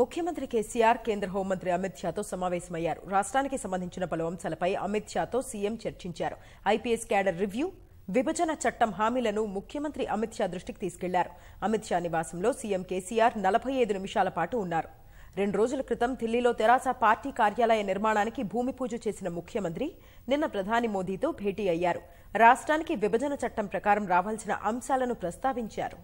ముఖ్యమంత్రి కేసీఆర్ కేంద్ర హోంమంత్రి అమిత్ షాతో సమావేశమయ్యారు రాష్ట్రానికి సంబంధించిన పలు అంశాలపై అమిత్ షాతో సీఎం చర్చించారు ఐపీఎస్ క్యాడర్ రివ్యూ విభజన చట్టం హామీలను ముఖ్యమంత్రి అమిత్ షా దృష్టికి తీసుకెళ్లారు అమిత్ షా నివాసంలో సీఎం కేసీఆర్ నలభై ఐదు నిమిషాల పాటు ఉన్నారు రెండు రోజుల క్రితం ఢిల్లీలో తెరాస పార్టీ కార్యాలయ నిర్మాణానికి భూమి పూజ చేసిన ముఖ్యమంత్రి నిన్న ప్రధాని మోదీతో భేటీ అయ్యారు రాష్ట్రానికి విభజన చట్టం ప్రకారం రావాల్సిన అంశాలను ప్రస్తావించారు